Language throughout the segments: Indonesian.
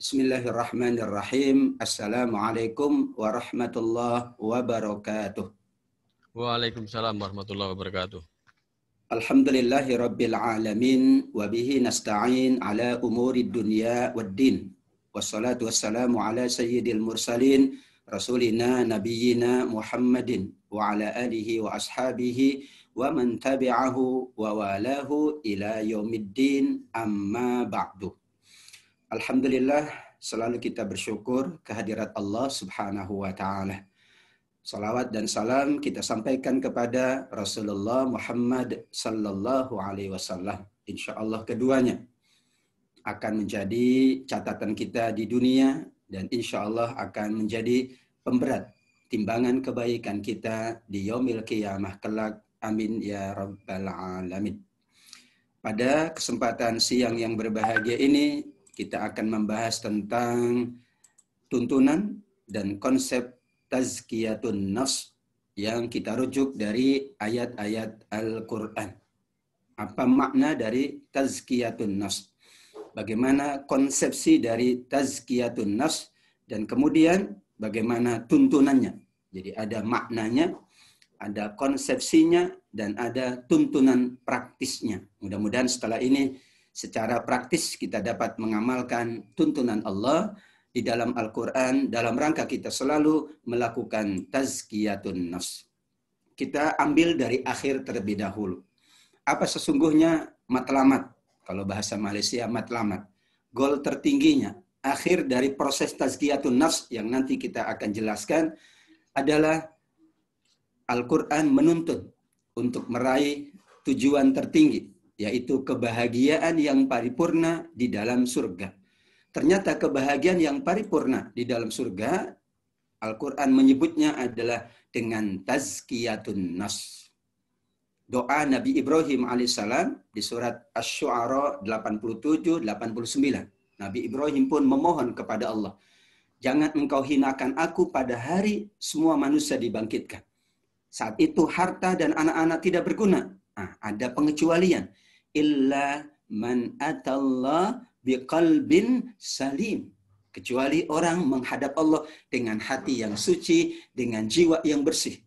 Bismillahirrahmanirrahim. Assalamualaikum warahmatullahi wabarakatuh. Waalaikumsalam warahmatullahi wabarakatuh. Alhamdulillahi rabbil alamin wa bihi nasta'in ala umuri dunya wad Wassalatu wassalamu ala sayyidil mursalin rasulina nabiyyina Muhammadin wa ala alihi wa ashabihi wa man tabi'ahu wa walahu ila yaumiddin amma ba'du. Alhamdulillah selalu kita bersyukur kehadirat Allah Subhanahu wa taala. Salawat dan salam kita sampaikan kepada Rasulullah Muhammad sallallahu alaihi wasallam. Insyaallah keduanya akan menjadi catatan kita di dunia dan insyaallah akan menjadi pemberat timbangan kebaikan kita di yaumil qiyamah kelak. Amin ya rabbal alamin. Pada kesempatan siang yang berbahagia ini kita akan membahas tentang tuntunan dan konsep tazkiyatun nafs yang kita rujuk dari ayat-ayat Al-Quran. Apa makna dari tazkiyatun nafs? Bagaimana konsepsi dari tazkiyatun nafs dan kemudian bagaimana tuntunannya? Jadi ada maknanya, ada konsepsinya, dan ada tuntunan praktisnya. Mudah-mudahan setelah ini secara praktis kita dapat mengamalkan tuntunan Allah di dalam Al-Quran dalam rangka kita selalu melakukan tazkiyatun nafs. Kita ambil dari akhir terlebih dahulu. Apa sesungguhnya matlamat? Kalau bahasa Malaysia matlamat. Goal tertingginya, akhir dari proses tazkiyatun nafs yang nanti kita akan jelaskan adalah Al-Quran menuntut untuk meraih tujuan tertinggi, yaitu kebahagiaan yang paripurna di dalam surga. Ternyata kebahagiaan yang paripurna di dalam surga, Al-Quran menyebutnya adalah dengan tazkiyatun nas. Doa Nabi Ibrahim alaihissalam di surat Ash-Shu'ara 87-89. Nabi Ibrahim pun memohon kepada Allah, jangan engkau hinakan aku pada hari semua manusia dibangkitkan. Saat itu harta dan anak-anak tidak berguna. Nah, ada pengecualian illa man atallah biqalbin salim kecuali orang menghadap Allah dengan hati yang suci, dengan jiwa yang bersih.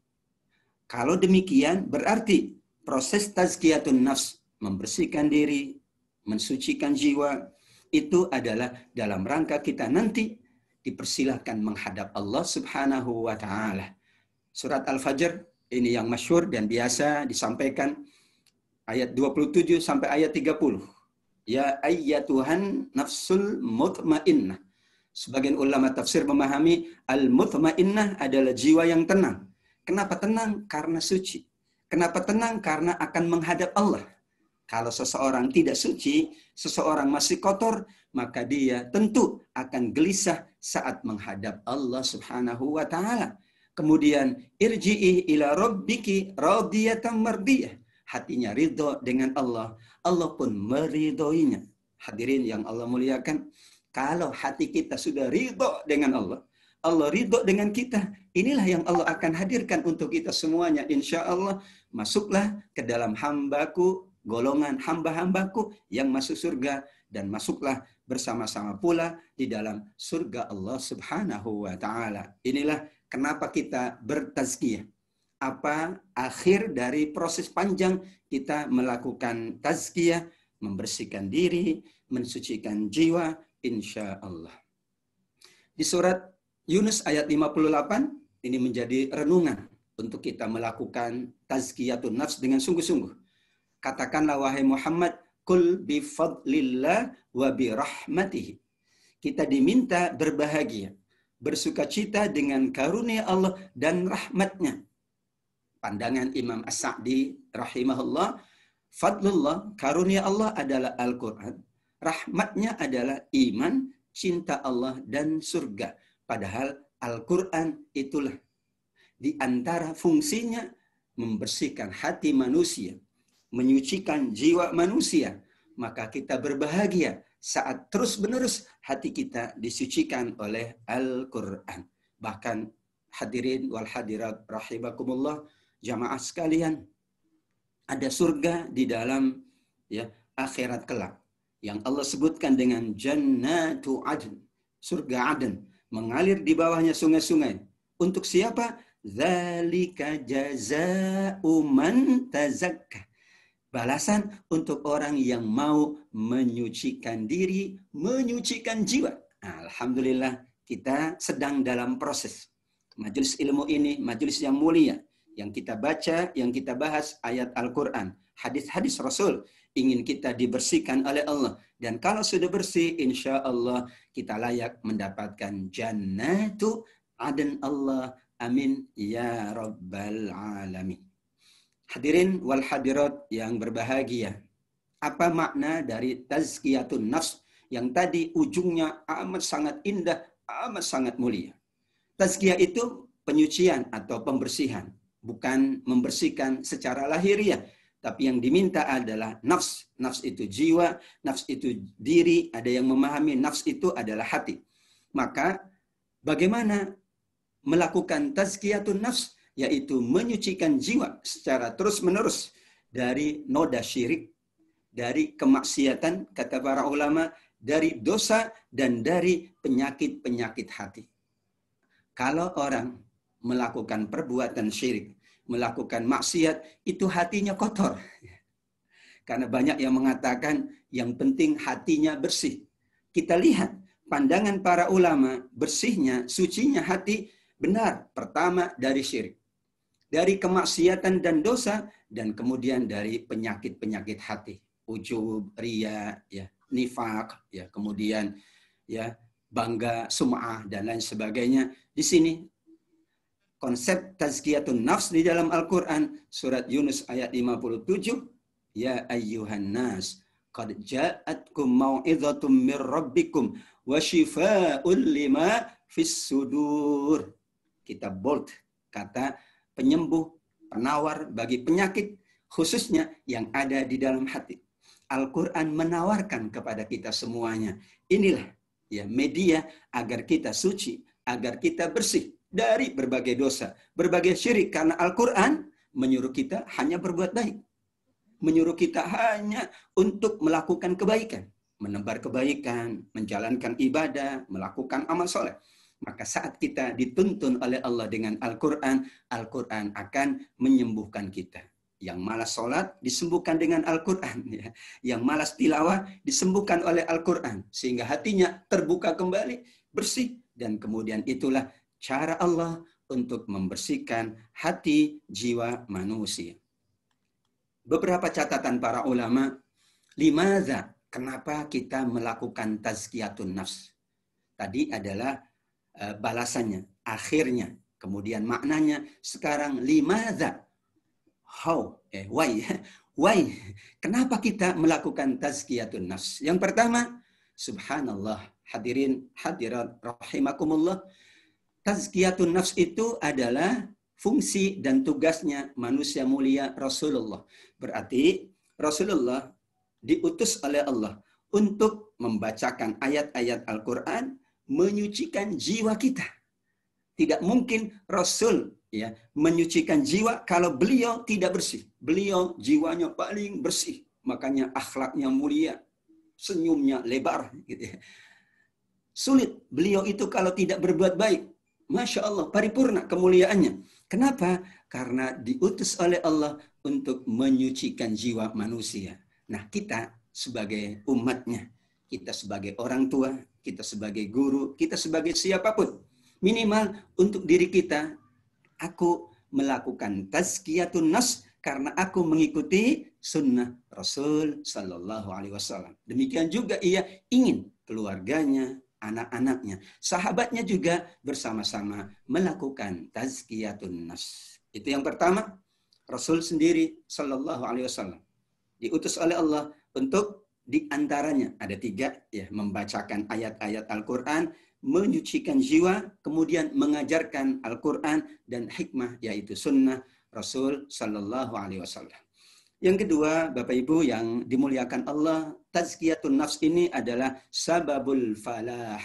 Kalau demikian berarti proses tazkiyatun nafs membersihkan diri, mensucikan jiwa itu adalah dalam rangka kita nanti dipersilahkan menghadap Allah Subhanahu wa taala. Surat Al-Fajr ini yang masyur dan biasa disampaikan ayat 27 sampai ayat 30. Ya Tuhan nafsul mutmainnah. Sebagian ulama tafsir memahami al-mutmainnah adalah jiwa yang tenang. Kenapa tenang? Karena suci. Kenapa tenang? Karena akan menghadap Allah. Kalau seseorang tidak suci, seseorang masih kotor, maka dia tentu akan gelisah saat menghadap Allah Subhanahu wa taala. Kemudian irji'i ila rabbiki radiyatan mardiyah hatinya ridho dengan Allah, Allah pun meridhoinya. Hadirin yang Allah muliakan, kalau hati kita sudah ridho dengan Allah, Allah ridho dengan kita, inilah yang Allah akan hadirkan untuk kita semuanya. Insya Allah, masuklah ke dalam hambaku, golongan hamba-hambaku yang masuk surga, dan masuklah bersama-sama pula di dalam surga Allah subhanahu wa ta'ala. Inilah kenapa kita bertazkiyah apa akhir dari proses panjang kita melakukan tazkiyah, membersihkan diri, mensucikan jiwa, insya Allah. Di surat Yunus ayat 58, ini menjadi renungan untuk kita melakukan tazkiyatun nafs dengan sungguh-sungguh. Katakanlah wahai Muhammad, Kul bifadlillah wa birahmatihi. Kita diminta berbahagia, bersuka cita dengan karunia Allah dan rahmatnya pandangan Imam As-Sa'di rahimahullah, fadlullah, karunia Allah adalah Al-Quran, rahmatnya adalah iman, cinta Allah, dan surga. Padahal Al-Quran itulah di antara fungsinya membersihkan hati manusia, menyucikan jiwa manusia, maka kita berbahagia saat terus-menerus hati kita disucikan oleh Al-Quran. Bahkan hadirin wal hadirat rahimakumullah, jamaah sekalian, ada surga di dalam ya akhirat kelak yang Allah sebutkan dengan jannatu adn, surga aden, mengalir di bawahnya sungai-sungai. Untuk siapa? Zalika jazaa'u man tazakka. Balasan untuk orang yang mau menyucikan diri, menyucikan jiwa. Alhamdulillah kita sedang dalam proses. Majelis ilmu ini, majelis yang mulia yang kita baca, yang kita bahas ayat Al-Quran, hadis-hadis Rasul ingin kita dibersihkan oleh Allah. Dan kalau sudah bersih, insya Allah kita layak mendapatkan jannatu adan Allah. Amin ya rabbal alamin. Hadirin wal hadirat yang berbahagia. Apa makna dari tazkiyatun nafs yang tadi ujungnya amat sangat indah, amat sangat mulia. Tazkiyah itu penyucian atau pembersihan bukan membersihkan secara lahiriah, tapi yang diminta adalah nafs. Nafs itu jiwa, nafs itu diri, ada yang memahami nafs itu adalah hati. Maka bagaimana melakukan tazkiyatun nafs yaitu menyucikan jiwa secara terus-menerus dari noda syirik, dari kemaksiatan kata para ulama, dari dosa dan dari penyakit-penyakit hati. Kalau orang melakukan perbuatan syirik, melakukan maksiat, itu hatinya kotor. Karena banyak yang mengatakan yang penting hatinya bersih. Kita lihat pandangan para ulama, bersihnya, sucinya hati benar pertama dari syirik. Dari kemaksiatan dan dosa dan kemudian dari penyakit-penyakit hati, ujub, ria, ya, nifak, ya, kemudian ya bangga, sum'ah dan lain sebagainya. Di sini konsep tazkiyatun nafs di dalam Al-Quran. Surat Yunus ayat 57. Ya ayyuhan nas, qad ja'atkum ma'idhatum min rabbikum wa shifaa'un lima fis sudur. Kita bold kata penyembuh, penawar bagi penyakit khususnya yang ada di dalam hati. Al-Quran menawarkan kepada kita semuanya. Inilah ya media agar kita suci, agar kita bersih, dari berbagai dosa, berbagai syirik. Karena Al-Quran menyuruh kita hanya berbuat baik. Menyuruh kita hanya untuk melakukan kebaikan. Menebar kebaikan, menjalankan ibadah, melakukan amal soleh. Maka saat kita dituntun oleh Allah dengan Al-Quran, Al-Quran akan menyembuhkan kita. Yang malas sholat disembuhkan dengan Al-Quran. Ya. Yang malas tilawah disembuhkan oleh Al-Quran. Sehingga hatinya terbuka kembali, bersih. Dan kemudian itulah cara Allah untuk membersihkan hati jiwa manusia. Beberapa catatan para ulama, limaza kenapa kita melakukan tazkiyatun nafs? Tadi adalah eh, balasannya, akhirnya, kemudian maknanya sekarang limaza how eh why why kenapa kita melakukan tazkiyatun nafs? Yang pertama, subhanallah hadirin hadirat rahimakumullah tazkiyatun nafs itu adalah fungsi dan tugasnya manusia mulia Rasulullah. Berarti Rasulullah diutus oleh Allah untuk membacakan ayat-ayat Al-Qur'an, menyucikan jiwa kita. Tidak mungkin Rasul ya menyucikan jiwa kalau beliau tidak bersih. Beliau jiwanya paling bersih, makanya akhlaknya mulia, senyumnya lebar gitu ya. Sulit beliau itu kalau tidak berbuat baik Masya Allah, paripurna kemuliaannya. Kenapa? Karena diutus oleh Allah untuk menyucikan jiwa manusia. Nah, kita sebagai umatnya, kita sebagai orang tua, kita sebagai guru, kita sebagai siapapun. Minimal untuk diri kita, aku melakukan tazkiyatun nas karena aku mengikuti sunnah Rasul Sallallahu Alaihi Wasallam. Demikian juga ia ingin keluarganya, anak-anaknya. Sahabatnya juga bersama-sama melakukan tazkiyatun nas. Itu yang pertama, Rasul sendiri sallallahu Alaihi Wasallam diutus oleh Allah untuk diantaranya ada tiga ya membacakan ayat-ayat Al-Quran, menyucikan jiwa, kemudian mengajarkan Al-Quran dan hikmah yaitu sunnah Rasul Shallallahu Alaihi Wasallam. Yang kedua, Bapak Ibu yang dimuliakan Allah, tazkiyatun nafs ini adalah sababul falah.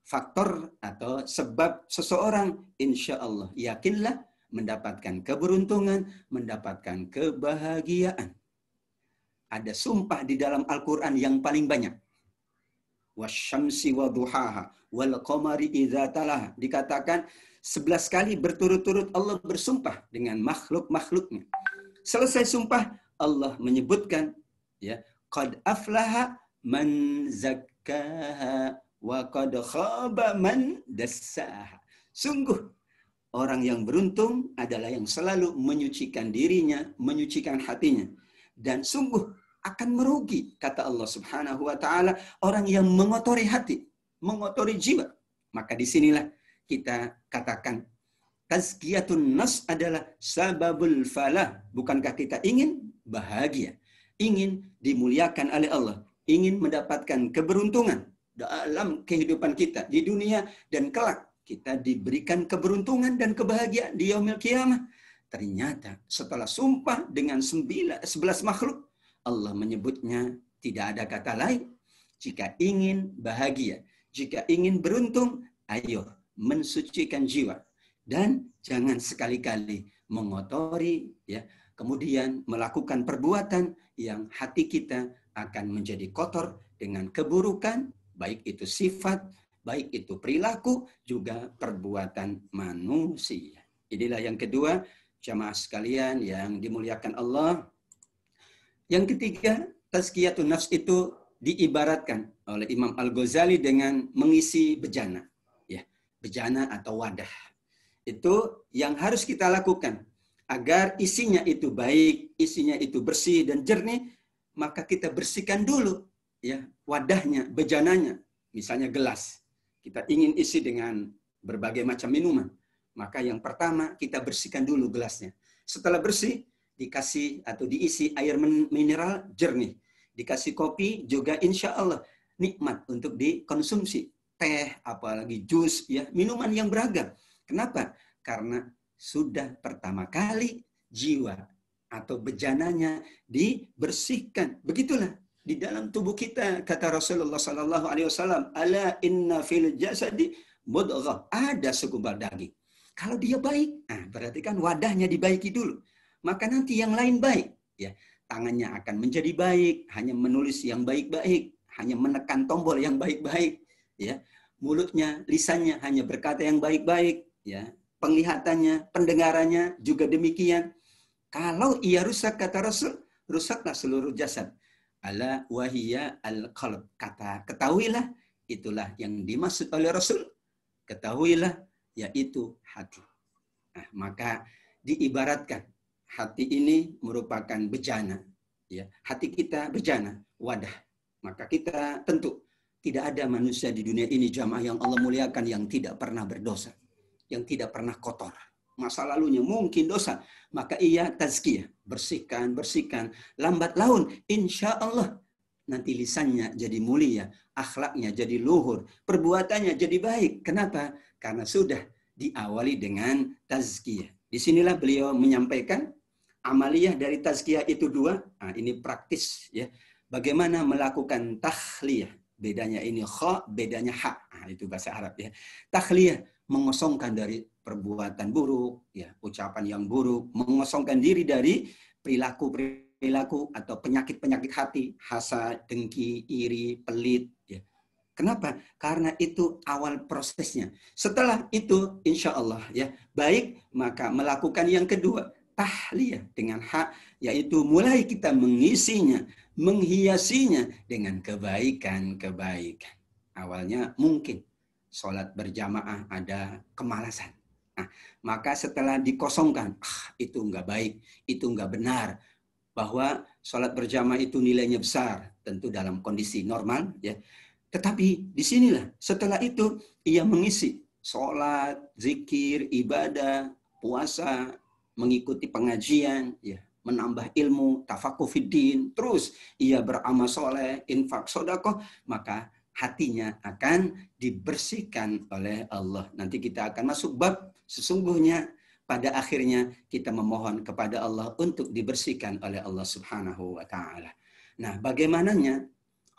Faktor atau sebab seseorang, insya Allah, yakinlah mendapatkan keberuntungan, mendapatkan kebahagiaan. Ada sumpah di dalam Al-Quran yang paling banyak. Wasyamsi wa duhaha wal qamari idza talaha. Dikatakan 11 kali berturut-turut Allah bersumpah dengan makhluk-makhluknya. Selesai sumpah, Allah menyebutkan ya qad aflaha man zakkaha wa qad khaba man dassaha. Sungguh orang yang beruntung adalah yang selalu menyucikan dirinya, menyucikan hatinya dan sungguh akan merugi kata Allah Subhanahu wa taala orang yang mengotori hati, mengotori jiwa. Maka disinilah kita katakan tazkiyatun nas adalah sababul falah. Bukankah kita ingin bahagia, ingin dimuliakan oleh Allah, ingin mendapatkan keberuntungan dalam kehidupan kita di dunia dan kelak kita diberikan keberuntungan dan kebahagiaan di yaumil kiamah. Ternyata setelah sumpah dengan sembilan sebelas makhluk, Allah menyebutnya tidak ada kata lain. Jika ingin bahagia, jika ingin beruntung, ayo mensucikan jiwa. Dan jangan sekali-kali mengotori ya kemudian melakukan perbuatan yang hati kita akan menjadi kotor dengan keburukan, baik itu sifat, baik itu perilaku, juga perbuatan manusia. Inilah yang kedua, jamaah sekalian yang dimuliakan Allah. Yang ketiga, tazkiyatun nafs itu diibaratkan oleh Imam Al-Ghazali dengan mengisi bejana. Ya, bejana atau wadah. Itu yang harus kita lakukan agar isinya itu baik, isinya itu bersih dan jernih, maka kita bersihkan dulu ya wadahnya, bejananya, misalnya gelas. Kita ingin isi dengan berbagai macam minuman. Maka yang pertama kita bersihkan dulu gelasnya. Setelah bersih, dikasih atau diisi air mineral jernih. Dikasih kopi juga insya Allah nikmat untuk dikonsumsi. Teh, apalagi jus, ya minuman yang beragam. Kenapa? Karena sudah pertama kali jiwa atau bejananya dibersihkan. Begitulah di dalam tubuh kita kata Rasulullah sallallahu alaihi wasallam, "Ala inna fil jasadi mudghah." Ada segumpal daging. Kalau dia baik, nah berarti kan wadahnya dibaiki dulu. Maka nanti yang lain baik, ya. Tangannya akan menjadi baik, hanya menulis yang baik-baik, hanya menekan tombol yang baik-baik, ya. Mulutnya, lisannya hanya berkata yang baik-baik, ya penglihatannya, pendengarannya juga demikian. Kalau ia rusak kata Rasul, rusaklah seluruh jasad. Ala wahia al qalb kata ketahuilah itulah yang dimaksud oleh Rasul. Ketahuilah yaitu hati. Nah, maka diibaratkan hati ini merupakan bejana. Ya, hati kita bejana, wadah. Maka kita tentu tidak ada manusia di dunia ini jamaah yang Allah muliakan yang tidak pernah berdosa yang tidak pernah kotor. Masa lalunya mungkin dosa. Maka ia tazkiyah. Bersihkan, bersihkan. Lambat laun. Insya Allah. Nanti lisannya jadi mulia. Akhlaknya jadi luhur. Perbuatannya jadi baik. Kenapa? Karena sudah diawali dengan tazkiyah. Disinilah beliau menyampaikan amaliyah dari tazkiyah itu dua. Nah, ini praktis ya. Bagaimana melakukan tahliyah bedanya ini kha, bedanya hak Nah, itu bahasa Arab ya. tahliyah mengosongkan dari perbuatan buruk, ya, ucapan yang buruk, mengosongkan diri dari perilaku perilaku atau penyakit penyakit hati, hasad, dengki, iri, pelit. Ya. Kenapa? Karena itu awal prosesnya. Setelah itu, insya Allah ya baik maka melakukan yang kedua tahliyah dengan hak yaitu mulai kita mengisinya, menghiasinya dengan kebaikan-kebaikan. Awalnya mungkin sholat berjamaah ada kemalasan. Nah, maka setelah dikosongkan, ah, itu nggak baik, itu nggak benar. Bahwa sholat berjamaah itu nilainya besar, tentu dalam kondisi normal. ya. Tetapi sinilah setelah itu ia mengisi sholat, zikir, ibadah, puasa, mengikuti pengajian, ya, menambah ilmu, tafakuh terus ia beramal soleh, infak, sodakoh, maka hatinya akan dibersihkan oleh Allah. Nanti kita akan masuk bab sesungguhnya pada akhirnya kita memohon kepada Allah untuk dibersihkan oleh Allah Subhanahu wa taala. Nah, bagaimananya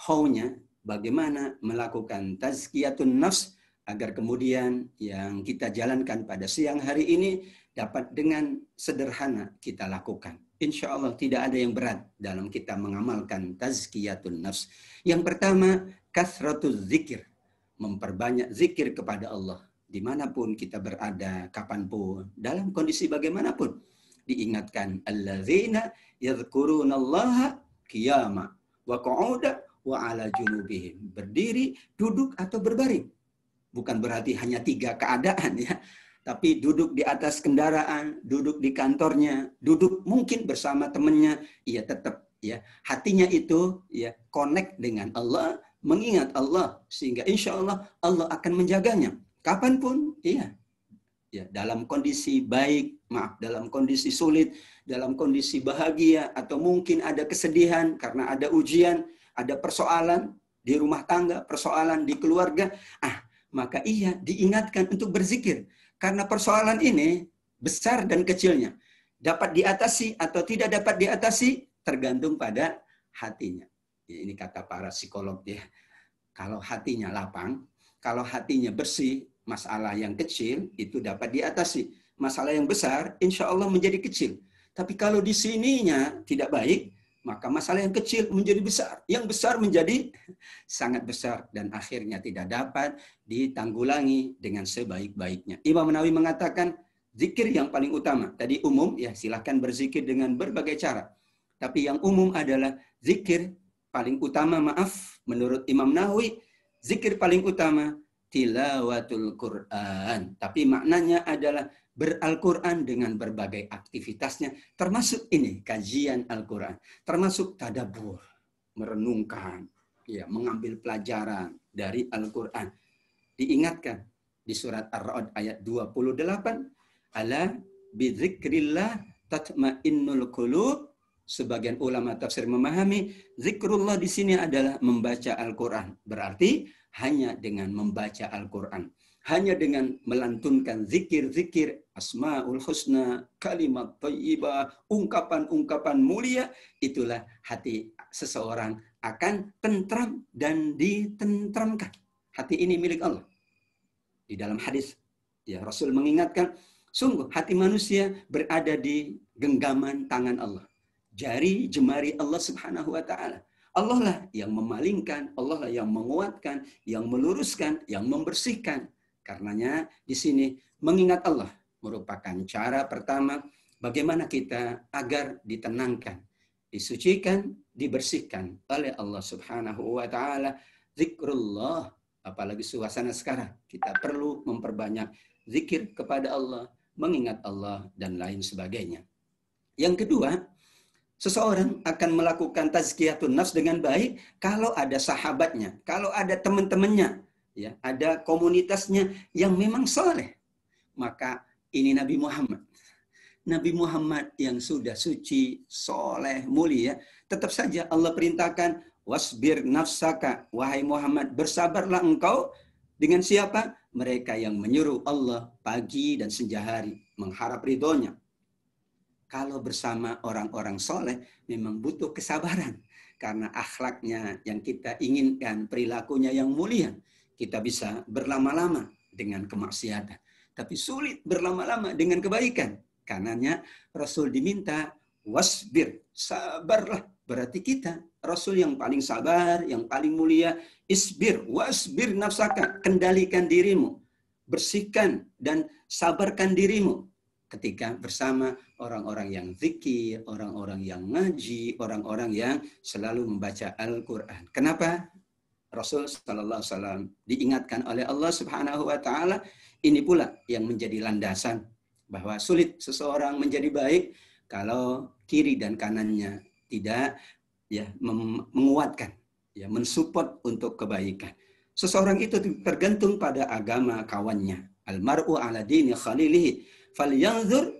how-nya bagaimana melakukan tazkiyatun nafs agar kemudian yang kita jalankan pada siang hari ini dapat dengan sederhana kita lakukan. Insya Allah tidak ada yang berat dalam kita mengamalkan tazkiyatun nafs. Yang pertama kasratuz zikir. Memperbanyak zikir kepada Allah. Dimanapun kita berada, kapanpun, dalam kondisi bagaimanapun. Diingatkan, Allazina yadhkurunallaha qiyama wa qu'uda wa ala junubihim. Berdiri, duduk, atau berbaring. Bukan berarti hanya tiga keadaan ya tapi duduk di atas kendaraan, duduk di kantornya, duduk mungkin bersama temannya, ia tetap ya hatinya itu ya connect dengan Allah mengingat Allah sehingga insya Allah Allah akan menjaganya kapanpun iya ya dalam kondisi baik maaf dalam kondisi sulit dalam kondisi bahagia atau mungkin ada kesedihan karena ada ujian ada persoalan di rumah tangga persoalan di keluarga ah maka iya diingatkan untuk berzikir karena persoalan ini besar dan kecilnya dapat diatasi atau tidak dapat diatasi tergantung pada hatinya Ya, ini kata para psikolog ya, kalau hatinya lapang, kalau hatinya bersih, masalah yang kecil itu dapat diatasi. Masalah yang besar, insya Allah menjadi kecil. Tapi kalau di sininya tidak baik, maka masalah yang kecil menjadi besar, yang besar menjadi sangat besar dan akhirnya tidak dapat ditanggulangi dengan sebaik-baiknya. Imam Nawawi mengatakan zikir yang paling utama. Tadi umum ya silahkan berzikir dengan berbagai cara. Tapi yang umum adalah zikir paling utama maaf menurut Imam Nawawi zikir paling utama tilawatul Quran. Tapi maknanya adalah beralquran dengan berbagai aktivitasnya termasuk ini kajian Al-Qur'an, termasuk tadabur, merenungkan, ya mengambil pelajaran dari Al-Qur'an. Diingatkan di surat Ar-Ra'd ayat 28, ala bidzikrillah tatmainnul qulub sebagian ulama tafsir memahami zikrullah di sini adalah membaca Al-Qur'an. Berarti hanya dengan membaca Al-Qur'an, hanya dengan melantunkan zikir-zikir asmaul husna, kalimat thayyibah, ungkapan-ungkapan mulia itulah hati seseorang akan tentram dan ditentramkan. Hati ini milik Allah. Di dalam hadis ya Rasul mengingatkan sungguh hati manusia berada di genggaman tangan Allah jari jemari Allah Subhanahu wa taala. Allah lah yang memalingkan, Allah lah yang menguatkan, yang meluruskan, yang membersihkan. Karenanya di sini mengingat Allah merupakan cara pertama bagaimana kita agar ditenangkan, disucikan, dibersihkan oleh Allah Subhanahu wa taala. Zikrullah, apalagi suasana sekarang kita perlu memperbanyak zikir kepada Allah, mengingat Allah dan lain sebagainya. Yang kedua, Seseorang akan melakukan tazkiyatun nafs dengan baik kalau ada sahabatnya, kalau ada teman-temannya, ya, ada komunitasnya yang memang soleh. Maka ini Nabi Muhammad. Nabi Muhammad yang sudah suci, soleh, mulia, tetap saja Allah perintahkan wasbir nafsaka wahai Muhammad bersabarlah engkau dengan siapa mereka yang menyuruh Allah pagi dan senja hari mengharap ridhonya kalau bersama orang-orang soleh memang butuh kesabaran. Karena akhlaknya yang kita inginkan, perilakunya yang mulia, kita bisa berlama-lama dengan kemaksiatan. Tapi sulit berlama-lama dengan kebaikan. Karenanya Rasul diminta wasbir, sabarlah. Berarti kita, Rasul yang paling sabar, yang paling mulia, isbir, wasbir nafsaka, kendalikan dirimu. Bersihkan dan sabarkan dirimu ketika bersama orang-orang yang zikir, orang-orang yang ngaji, orang-orang yang selalu membaca Al-Quran. Kenapa? Rasul Sallallahu Alaihi Wasallam diingatkan oleh Allah Subhanahu Wa Taala. Ini pula yang menjadi landasan bahwa sulit seseorang menjadi baik kalau kiri dan kanannya tidak ya menguatkan, ya mensupport untuk kebaikan. Seseorang itu tergantung pada agama kawannya. Almaru ala dini khalilihi Falyanzur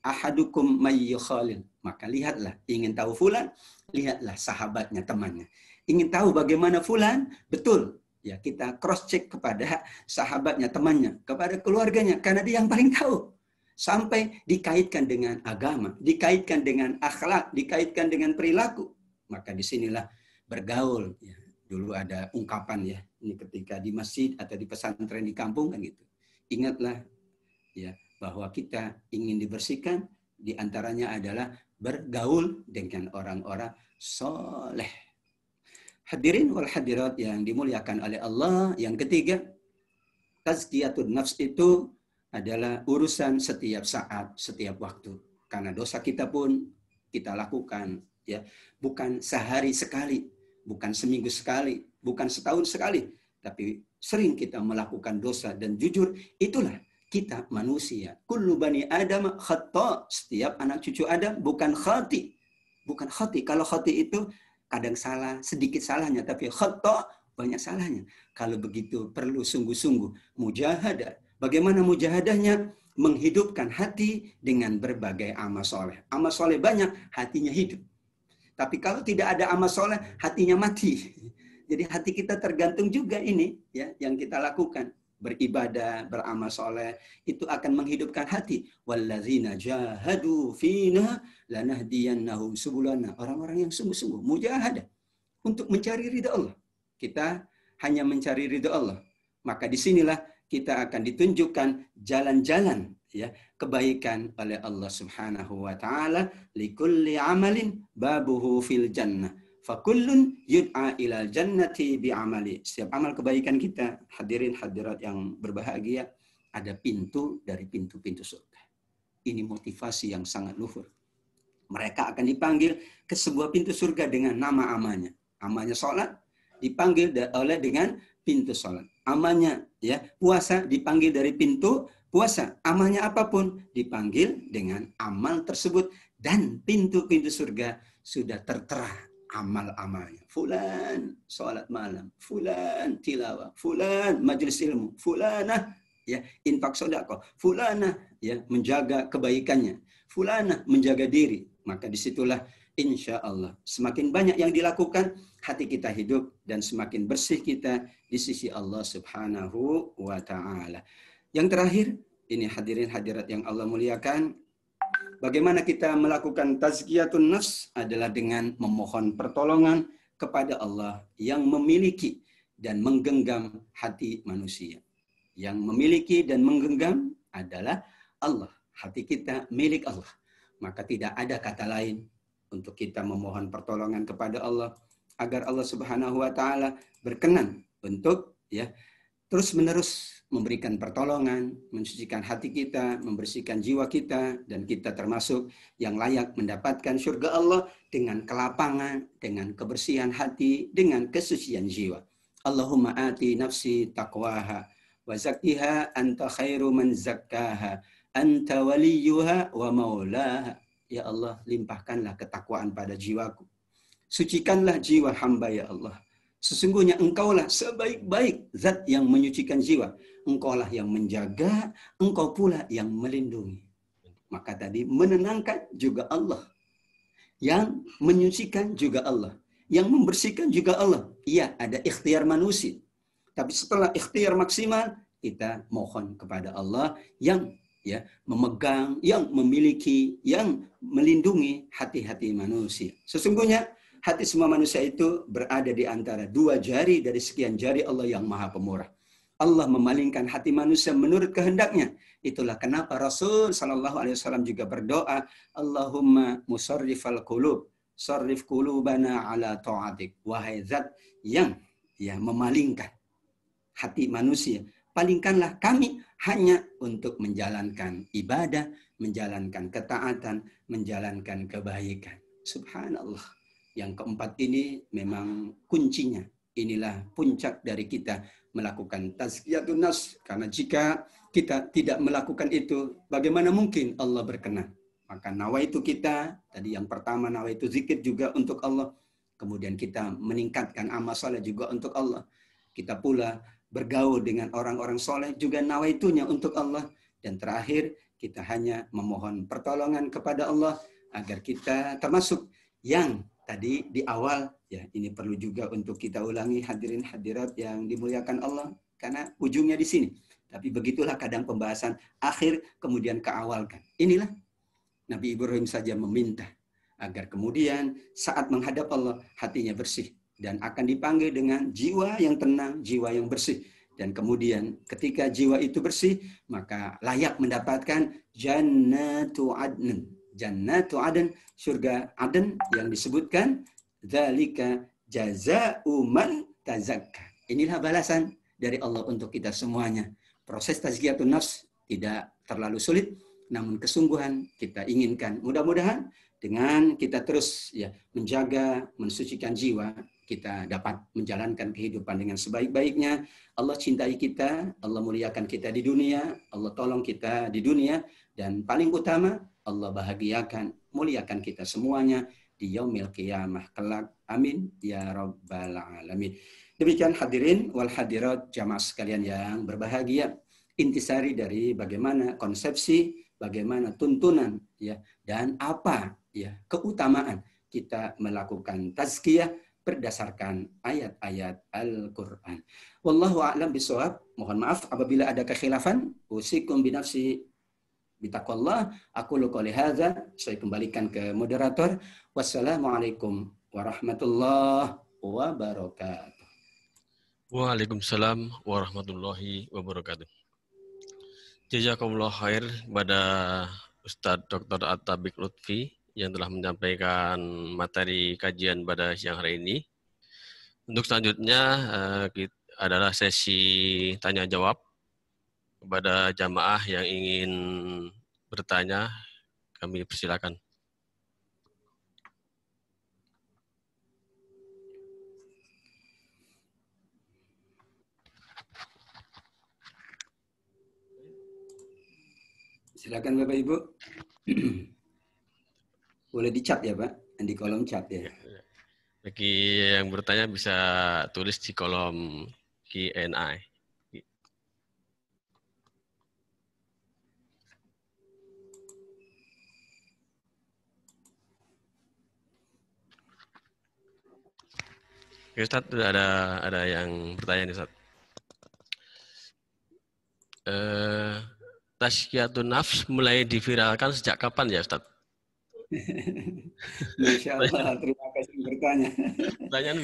ahadukum mayyukhalil. Maka lihatlah, ingin tahu fulan, lihatlah sahabatnya, temannya. Ingin tahu bagaimana fulan, betul. Ya, kita cross check kepada sahabatnya, temannya, kepada keluarganya karena dia yang paling tahu. Sampai dikaitkan dengan agama, dikaitkan dengan akhlak, dikaitkan dengan perilaku. Maka disinilah bergaul. Ya. Dulu ada ungkapan ya, ini ketika di masjid atau di pesantren di kampung kan gitu. Ingatlah ya bahwa kita ingin dibersihkan diantaranya adalah bergaul dengan orang-orang soleh. Hadirin wal hadirat yang dimuliakan oleh Allah. Yang ketiga, tazkiyatun nafs itu adalah urusan setiap saat, setiap waktu. Karena dosa kita pun kita lakukan ya bukan sehari sekali bukan seminggu sekali bukan setahun sekali tapi sering kita melakukan dosa dan jujur itulah kita manusia. Kullu bani Adam khata. Setiap anak cucu Adam bukan khati. Bukan khati. Kalau khati itu kadang salah, sedikit salahnya. Tapi khata banyak salahnya. Kalau begitu perlu sungguh-sungguh mujahadah. Bagaimana mujahadahnya? Menghidupkan hati dengan berbagai amal soleh. Amal soleh banyak, hatinya hidup. Tapi kalau tidak ada amal soleh, hatinya mati. Jadi hati kita tergantung juga ini ya yang kita lakukan beribadah, beramal soleh, itu akan menghidupkan hati. Wallazina jahadu fina lanahdiyannahum subulana. Orang-orang yang sungguh-sungguh mujahadah untuk mencari ridha Allah. Kita hanya mencari ridha Allah. Maka disinilah kita akan ditunjukkan jalan-jalan ya kebaikan oleh Allah Subhanahu wa taala likulli amalin babuhu fil jannah Fakullun yud'a ila jannati bi'amali. Setiap amal kebaikan kita, hadirin hadirat yang berbahagia, ada pintu dari pintu-pintu surga. Ini motivasi yang sangat luhur. Mereka akan dipanggil ke sebuah pintu surga dengan nama amannya. Amannya sholat, dipanggil oleh dengan pintu sholat. Amannya ya puasa, dipanggil dari pintu puasa. Amanya apapun, dipanggil dengan amal tersebut. Dan pintu-pintu surga sudah tertera amal-amal. Fulan salat malam, fulan tilawah, fulan majelis ilmu, fulanah ya infak sedekah, fulanah ya menjaga kebaikannya, fulanah menjaga diri. Maka disitulah insya Allah semakin banyak yang dilakukan hati kita hidup dan semakin bersih kita di sisi Allah Subhanahu wa taala. Yang terakhir ini hadirin hadirat yang Allah muliakan Bagaimana kita melakukan tazkiyatun nafs adalah dengan memohon pertolongan kepada Allah yang memiliki dan menggenggam hati manusia. Yang memiliki dan menggenggam adalah Allah. Hati kita milik Allah. Maka tidak ada kata lain untuk kita memohon pertolongan kepada Allah agar Allah Subhanahu wa taala berkenan untuk ya terus-menerus memberikan pertolongan, mensucikan hati kita, membersihkan jiwa kita, dan kita termasuk yang layak mendapatkan surga Allah dengan kelapangan, dengan kebersihan hati, dengan kesucian jiwa. Allahumma ati nafsi taqwaha wa zakkiha anta khairu man zakkaha anta waliyuha wa maulaha. Ya Allah, limpahkanlah ketakwaan pada jiwaku. Sucikanlah jiwa hamba ya Allah Sesungguhnya engkaulah sebaik-baik zat yang menyucikan jiwa. Engkaulah yang menjaga, engkau pula yang melindungi. Maka tadi menenangkan juga Allah. Yang menyucikan juga Allah. Yang membersihkan juga Allah. Iya, ada ikhtiar manusia. Tapi setelah ikhtiar maksimal, kita mohon kepada Allah yang ya memegang, yang memiliki, yang melindungi hati-hati manusia. Sesungguhnya hati semua manusia itu berada di antara dua jari dari sekian jari Allah yang maha pemurah. Allah memalingkan hati manusia menurut kehendaknya. Itulah kenapa Rasul Shallallahu Alaihi Wasallam juga berdoa, Allahumma al kulub, sarif kulubana ala ta'atik. Wahai zat yang ya memalingkan hati manusia, palingkanlah kami hanya untuk menjalankan ibadah, menjalankan ketaatan, menjalankan kebaikan. Subhanallah. Yang keempat ini memang kuncinya. Inilah puncak dari kita melakukan tazkiyatun nafs. Karena jika kita tidak melakukan itu, bagaimana mungkin Allah berkenan? Maka nawa itu kita, tadi yang pertama nawa itu zikir juga untuk Allah. Kemudian kita meningkatkan amal soleh juga untuk Allah. Kita pula bergaul dengan orang-orang soleh juga nawa itunya untuk Allah. Dan terakhir, kita hanya memohon pertolongan kepada Allah agar kita termasuk yang tadi di awal ya ini perlu juga untuk kita ulangi hadirin hadirat yang dimuliakan Allah karena ujungnya di sini. Tapi begitulah kadang pembahasan akhir kemudian ke awal Inilah Nabi Ibrahim saja meminta agar kemudian saat menghadap Allah hatinya bersih dan akan dipanggil dengan jiwa yang tenang, jiwa yang bersih. Dan kemudian ketika jiwa itu bersih, maka layak mendapatkan jannatu adnan, jannatu aden surga aden yang disebutkan dalika jaza uman tazakka. Inilah balasan dari Allah untuk kita semuanya. Proses tazkiyatun nafs tidak terlalu sulit namun kesungguhan kita inginkan. Mudah-mudahan dengan kita terus ya menjaga, mensucikan jiwa, kita dapat menjalankan kehidupan dengan sebaik-baiknya. Allah cintai kita, Allah muliakan kita di dunia, Allah tolong kita di dunia, dan paling utama Allah bahagiakan, muliakan kita semuanya di yaumil qiyamah kelak. Amin ya rabbal alamin. Demikian hadirin wal hadirat jamaah sekalian yang berbahagia. Intisari dari bagaimana konsepsi bagaimana tuntunan ya dan apa ya keutamaan kita melakukan tazkiyah berdasarkan ayat-ayat Al-Qur'an. Wallahu a'lam bisawab. Mohon maaf apabila ada kekhilafan. Usikum binafsi bitaqwallah. Aku lu qouli hadza. Saya kembalikan ke moderator. Wassalamualaikum warahmatullahi wabarakatuh. Waalaikumsalam warahmatullahi wabarakatuh. Jazakumullah khair kepada Ustadz Dr. Atabik Lutfi yang telah menyampaikan materi kajian pada siang hari ini. Untuk selanjutnya eh, adalah sesi tanya jawab kepada jamaah yang ingin bertanya. Kami persilakan. Silakan Bapak Ibu. Boleh dicat ya Pak, di kolom chat ya. Iya, iya. Bagi yang bertanya bisa tulis di kolom Q&A. Ya, Ustaz, ada ada yang bertanya nih, Ustaz. Eh, Tasyiatun Nafs mulai diviralkan sejak kapan ya Ustaz? Masya Allah, terima kasih bertanya.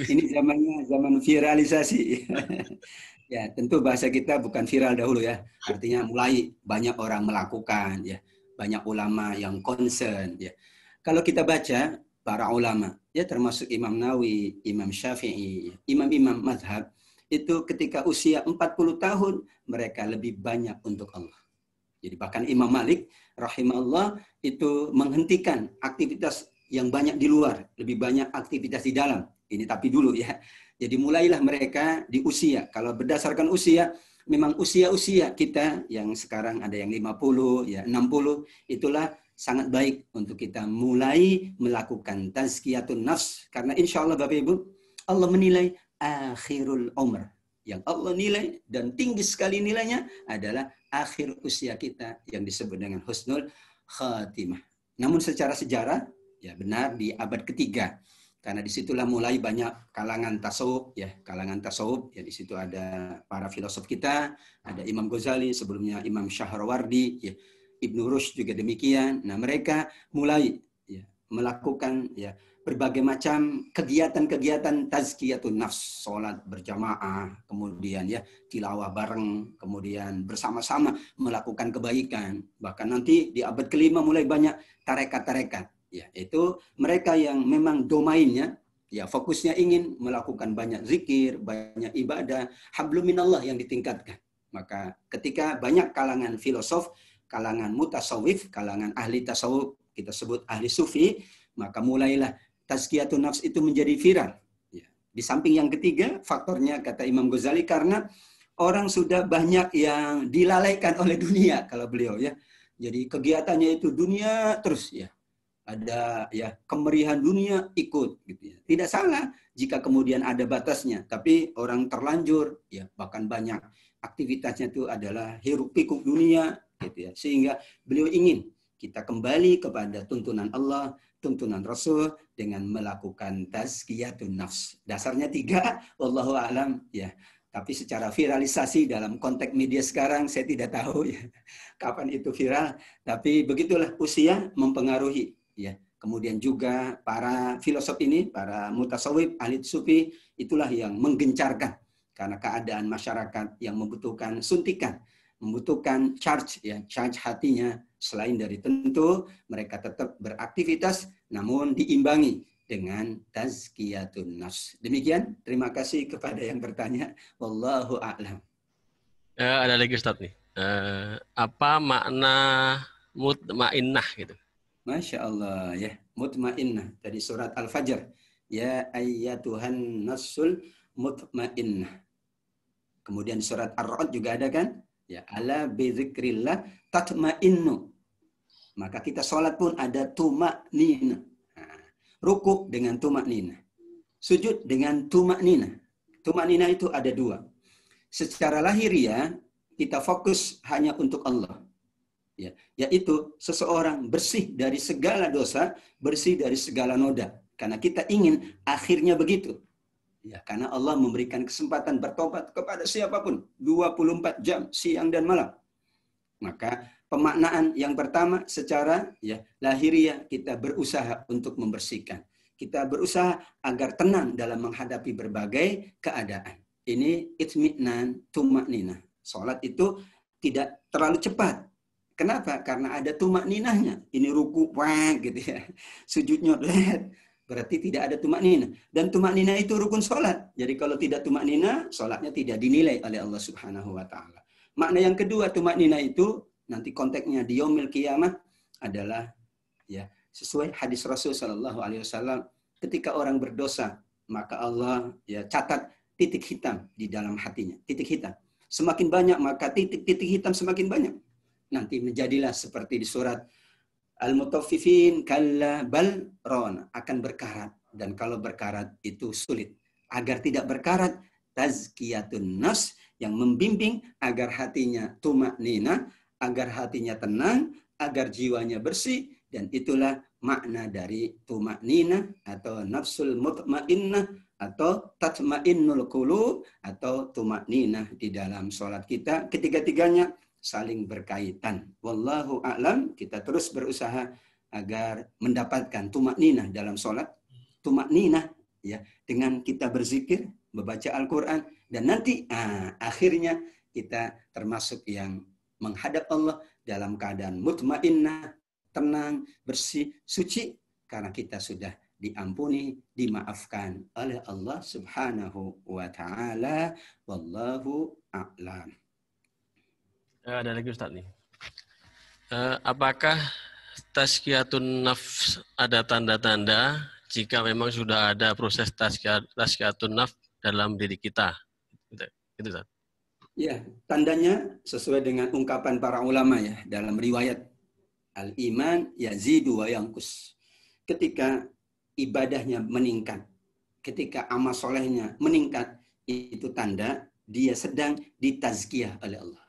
Ini zamannya zaman viralisasi. ya, tentu bahasa kita bukan viral dahulu ya. Artinya mulai banyak orang melakukan ya, banyak ulama yang concern ya. Kalau kita baca para ulama, ya termasuk Imam Nawawi, Imam Syafi'i, imam-imam madhab, itu ketika usia 40 tahun mereka lebih banyak untuk Allah. Jadi bahkan Imam Malik rahimahullah itu menghentikan aktivitas yang banyak di luar, lebih banyak aktivitas di dalam. Ini tapi dulu ya. Jadi mulailah mereka di usia. Kalau berdasarkan usia, memang usia-usia kita yang sekarang ada yang 50, ya 60, itulah sangat baik untuk kita mulai melakukan tazkiyatun nafs. Karena insya Allah Bapak Ibu, Allah menilai akhirul umr. Yang Allah nilai dan tinggi sekali nilainya adalah akhir usia kita yang disebut dengan husnul khatimah. Namun secara sejarah, ya benar di abad ketiga, karena disitulah mulai banyak kalangan tasawuf, ya kalangan tasawuf, ya di situ ada para filosof kita, ada Imam Ghazali, sebelumnya Imam Syahrawardi, ya Ibnu Rushd juga demikian. Nah mereka mulai ya, melakukan ya berbagai macam kegiatan-kegiatan tazkiyatun nafs, sholat berjamaah, kemudian ya tilawah bareng, kemudian bersama-sama melakukan kebaikan. Bahkan nanti di abad kelima mulai banyak tarekat-tarekat. Ya, itu mereka yang memang domainnya ya fokusnya ingin melakukan banyak zikir, banyak ibadah, hablum minallah yang ditingkatkan. Maka ketika banyak kalangan filosof, kalangan mutasawif, kalangan ahli tasawuf, kita sebut ahli sufi, maka mulailah tazkiyatun nafs itu menjadi viral. Ya. Di samping yang ketiga, faktornya kata Imam Ghazali karena orang sudah banyak yang dilalaikan oleh dunia kalau beliau ya. Jadi kegiatannya itu dunia terus ya. Ada ya kemerihan dunia ikut gitu ya. Tidak salah jika kemudian ada batasnya, tapi orang terlanjur ya bahkan banyak aktivitasnya itu adalah hiruk pikuk dunia gitu ya. Sehingga beliau ingin kita kembali kepada tuntunan Allah tuntunan Rasul dengan melakukan tazkiyatun nafs. Dasarnya tiga, Allahu alam ya. Tapi secara viralisasi dalam konteks media sekarang saya tidak tahu ya kapan itu viral, tapi begitulah usia mempengaruhi ya. Kemudian juga para filosof ini, para mutasawif, ahli sufi itulah yang menggencarkan karena keadaan masyarakat yang membutuhkan suntikan, membutuhkan charge ya, charge hatinya, Selain dari tentu, mereka tetap beraktivitas namun diimbangi dengan tazkiyatun nafs. Demikian, terima kasih kepada yang bertanya. Wallahu a'lam. Uh, ada lagi Ustaz nih. Uh, apa makna mutmainnah gitu? Masya Allah ya, mutmainnah. Dari surat Al-Fajr. Ya ayat tuhan nasul mutmainnah. Kemudian surat Ar-Ra'd juga ada kan? Ya ala bi dzikrillah tatmainnu maka kita sholat pun ada tumak nina. Rukuk dengan tumak nina. Sujud dengan tumak nina. Tumak nina itu ada dua. Secara lahiriah, kita fokus hanya untuk Allah. Ya, yaitu seseorang bersih dari segala dosa, bersih dari segala noda. Karena kita ingin akhirnya begitu. Ya, karena Allah memberikan kesempatan bertobat kepada siapapun 24 jam siang dan malam. Maka pemaknaan yang pertama secara ya lahiriah kita berusaha untuk membersihkan. Kita berusaha agar tenang dalam menghadapi berbagai keadaan. Ini itminan tumak nina. Sholat itu tidak terlalu cepat. Kenapa? Karena ada tumak ninahnya. Ini ruku, wah, gitu ya. Sujudnya, lihat. Berarti tidak ada tumak nina. Dan tumak nina itu rukun sholat. Jadi kalau tidak tumak nina, sholatnya tidak dinilai oleh Allah subhanahu wa ta'ala. Makna yang kedua tumak nina itu nanti konteksnya di yaumil kiamah adalah ya sesuai hadis Rasul Shallallahu alaihi wasallam ketika orang berdosa maka Allah ya catat titik hitam di dalam hatinya titik hitam semakin banyak maka titik-titik hitam semakin banyak nanti menjadilah seperti di surat Al-mutaffifin kalla bal ron akan berkarat dan kalau berkarat itu sulit agar tidak berkarat tazkiyatun nas yang membimbing agar hatinya tumak nina agar hatinya tenang, agar jiwanya bersih, dan itulah makna dari tumaknina atau nafsul mutmainnah atau tatmainnul qulub atau tumak di dalam sholat kita. Ketiga-tiganya saling berkaitan. Wallahu a'lam. Kita terus berusaha agar mendapatkan tumak dalam sholat. Tumak ya dengan kita berzikir, membaca Al-Quran dan nanti ah, akhirnya kita termasuk yang menghadap Allah dalam keadaan mutmainnah, tenang, bersih, suci karena kita sudah diampuni, dimaafkan oleh Allah Subhanahu wa taala. Wallahu a'lam. Eh, ada lagi Ustaz nih. Eh, apakah tazkiyatun nafs ada tanda-tanda jika memang sudah ada proses tazkiyatun nafs dalam diri kita? Gitu, gitu Ya, tandanya sesuai dengan ungkapan para ulama ya dalam riwayat al-iman yazidu wa yangkus. Ketika ibadahnya meningkat, ketika amal solehnya meningkat, itu tanda dia sedang ditazkiyah oleh Allah.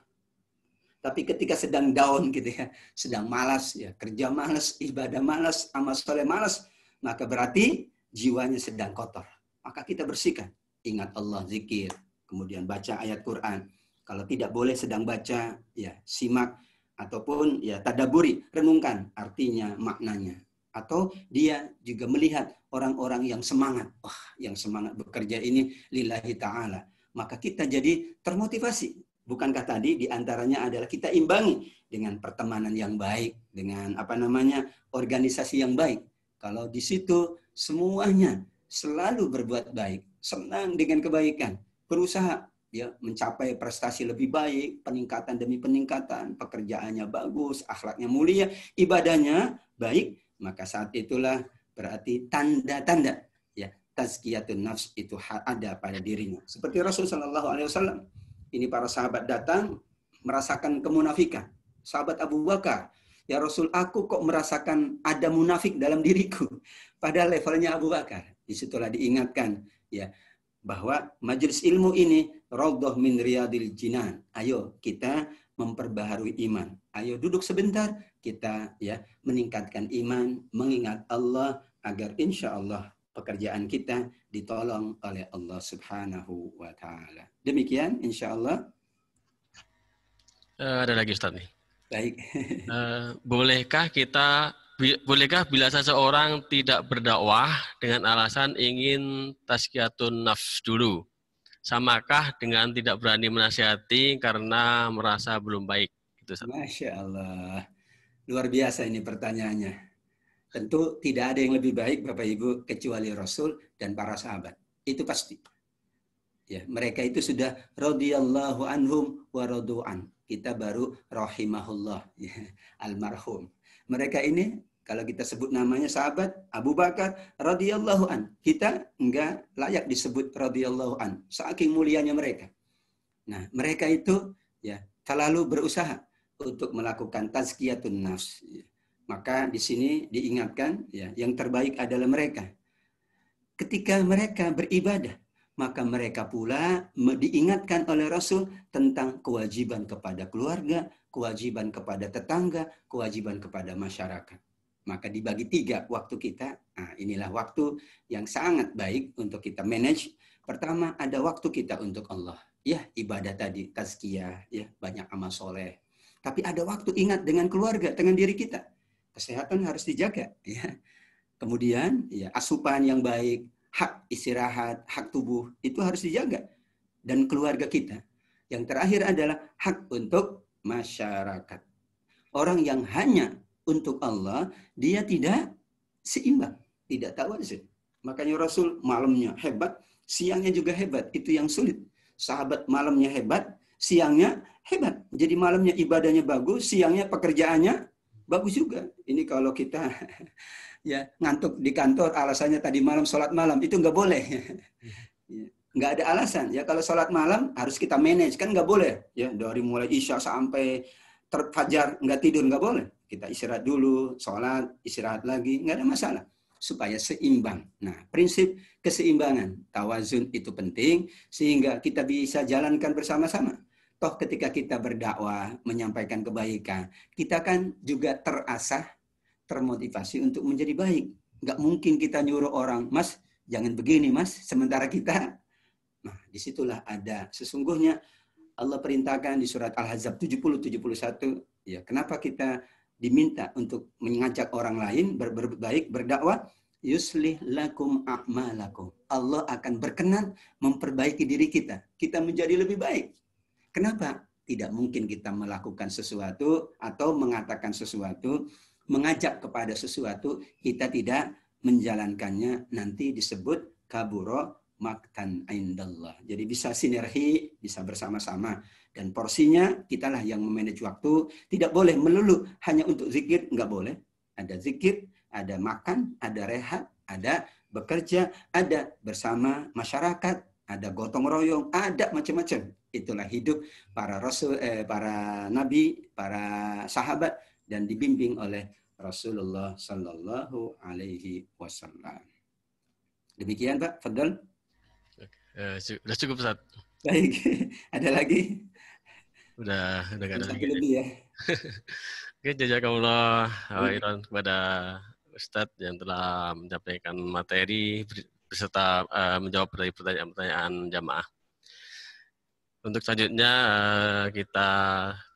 Tapi ketika sedang down gitu ya, sedang malas ya, kerja malas, ibadah malas, amal soleh malas, maka berarti jiwanya sedang kotor. Maka kita bersihkan. Ingat Allah, zikir, kemudian baca ayat Quran, kalau tidak boleh sedang baca, ya simak ataupun ya tadaburi, renungkan artinya, maknanya. Atau dia juga melihat orang-orang yang semangat, wah oh, yang semangat bekerja ini lillahi ta'ala. Maka kita jadi termotivasi. Bukankah tadi diantaranya adalah kita imbangi dengan pertemanan yang baik, dengan apa namanya organisasi yang baik. Kalau di situ semuanya selalu berbuat baik, senang dengan kebaikan, berusaha dia ya, mencapai prestasi lebih baik, peningkatan demi peningkatan, pekerjaannya bagus, akhlaknya mulia, ibadahnya baik, maka saat itulah berarti tanda-tanda ya tazkiyatun nafs itu ada pada dirinya. Seperti Rasul Shallallahu alaihi wasallam. Ini para sahabat datang merasakan kemunafikan. Sahabat Abu Bakar, ya Rasul aku kok merasakan ada munafik dalam diriku. pada levelnya Abu Bakar. Disitulah diingatkan ya bahwa majelis ilmu ini Rodoh min riyadil jinan. Ayo kita memperbaharui iman. Ayo duduk sebentar kita ya meningkatkan iman, mengingat Allah agar insya Allah pekerjaan kita ditolong oleh Allah Subhanahu wa taala. Demikian insya Allah. Uh, ada lagi Ustaz nih. Baik. uh, bolehkah kita Bolehkah bila seseorang tidak berdakwah dengan alasan ingin tazkiyatun nafs dulu? Samakah dengan tidak berani menasihati karena merasa belum baik? Gitu, Masya Allah. Luar biasa ini pertanyaannya. Tentu tidak ada yang lebih baik Bapak Ibu kecuali Rasul dan para sahabat. Itu pasti. Ya, mereka itu sudah radhiyallahu anhum wa radu'an. Kita baru rahimahullah, ya, almarhum mereka ini kalau kita sebut namanya sahabat Abu Bakar radhiyallahu an, kita enggak layak disebut radhiyallahu an. Saking mulianya mereka. Nah, mereka itu ya terlalu berusaha untuk melakukan tazkiyatun nafs. Ya. Maka di sini diingatkan ya yang terbaik adalah mereka. Ketika mereka beribadah, maka mereka pula diingatkan oleh Rasul tentang kewajiban kepada keluarga, kewajiban kepada tetangga, kewajiban kepada masyarakat maka dibagi tiga waktu kita. Nah, inilah waktu yang sangat baik untuk kita manage. Pertama, ada waktu kita untuk Allah. Ya, ibadah tadi, tazkiyah, ya, banyak amal soleh. Tapi ada waktu ingat dengan keluarga, dengan diri kita. Kesehatan harus dijaga. Ya. Kemudian, ya, asupan yang baik, hak istirahat, hak tubuh, itu harus dijaga. Dan keluarga kita. Yang terakhir adalah hak untuk masyarakat. Orang yang hanya untuk Allah, dia tidak seimbang, tidak tahu tawazun. Makanya Rasul malamnya hebat, siangnya juga hebat. Itu yang sulit. Sahabat malamnya hebat, siangnya hebat. Jadi malamnya ibadahnya bagus, siangnya pekerjaannya bagus juga. Ini kalau kita ya ngantuk di kantor alasannya tadi malam sholat malam itu nggak boleh. Ya, nggak ada alasan ya kalau sholat malam harus kita manage kan nggak boleh ya dari mulai isya sampai terfajar nggak tidur nggak boleh kita istirahat dulu, sholat, istirahat lagi, nggak ada masalah. Supaya seimbang. Nah, prinsip keseimbangan, tawazun itu penting, sehingga kita bisa jalankan bersama-sama. Toh ketika kita berdakwah, menyampaikan kebaikan, kita kan juga terasah, termotivasi untuk menjadi baik. Nggak mungkin kita nyuruh orang, mas, jangan begini mas, sementara kita. Nah, disitulah ada. Sesungguhnya Allah perintahkan di surat Al-Hazab 70-71, ya kenapa kita diminta untuk mengajak orang lain berbuat baik, berdakwah, yuslih lakum a'malakum. Allah akan berkenan memperbaiki diri kita. Kita menjadi lebih baik. Kenapa? Tidak mungkin kita melakukan sesuatu atau mengatakan sesuatu, mengajak kepada sesuatu, kita tidak menjalankannya nanti disebut kaburo maktan indallah. Jadi bisa sinergi, bisa bersama-sama. Dan porsinya kitalah yang memanage waktu. Tidak boleh melulu hanya untuk zikir, nggak boleh. Ada zikir, ada makan, ada rehat, ada bekerja, ada bersama masyarakat, ada gotong royong, ada macam-macam. Itulah hidup para rasul, eh, para nabi, para sahabat dan dibimbing oleh Rasulullah Sallallahu Alaihi Wasallam. Demikian Pak Fadl. Ya, sudah cukup saat. Baik, ada lagi. Udah, udah gak ada lagi. Lebih ya. Oke, jazakallah hmm. Iron kepada Ustadz yang telah menyampaikan materi beserta uh, menjawab dari pertanyaan-pertanyaan jamaah. Untuk selanjutnya uh, kita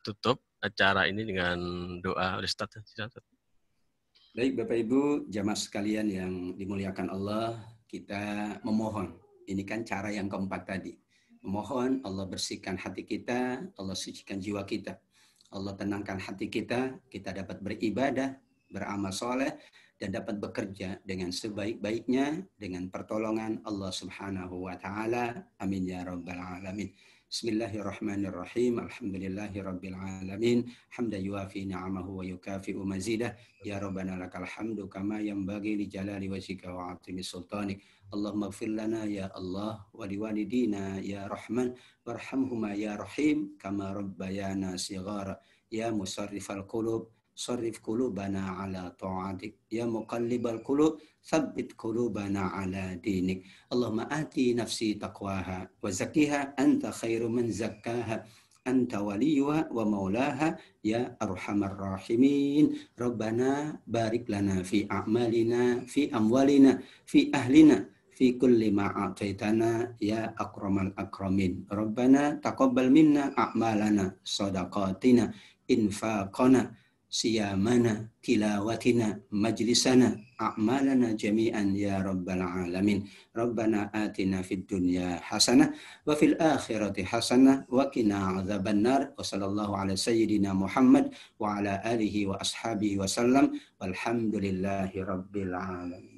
tutup acara ini dengan doa ustadz Baik Bapak Ibu, jamaah sekalian yang dimuliakan Allah, kita memohon ini kan cara yang keempat tadi. Mohon Allah bersihkan hati kita, Allah sucikan jiwa kita. Allah tenangkan hati kita, kita dapat beribadah, beramal soleh, dan dapat bekerja dengan sebaik-baiknya dengan pertolongan Allah Subhanahu wa taala. Amin ya rabbal alamin. Bismillahirrahmanirrahim. Alhamdulillahirabbil alamin. Hamda yuafi ni'amahu wa yukafi'u mazidah. Ya Rabbana lakal hamdu kama yanbaghi li jalali wajhika wa 'azimi sultanik. Allahumma ighfir lana ya Allah wa liwalidina ya Rahman warhamhuma ya Rahim kama rabbayana sighara ya musarrifal qulub Sarif qulubana ala ta'atik. Ya muqallibal qulub, thabbit qulubana ala dinik. Allahumma ati nafsi taqwaha wa zakiha anta khairu man zakkaha. Anta waliyuha wa maulaha ya arhamar rahimin. Rabbana barik lana fi a'malina, fi amwalina, fi ahlina, fi kulli ma'ataitana ya akramal akramin. Rabbana taqabbal minna a'malana, sadaqatina, infaqana, siyamana tilawatina majlisana a'malana jami'an ya rabbal alamin rabbana atina fid dunya hasanah wa fil akhirati hasanah wa qina adzabannar wa sallallahu ala sayyidina muhammad wa ala alihi wa ashabihi wa sallam walhamdulillahi rabbil alamin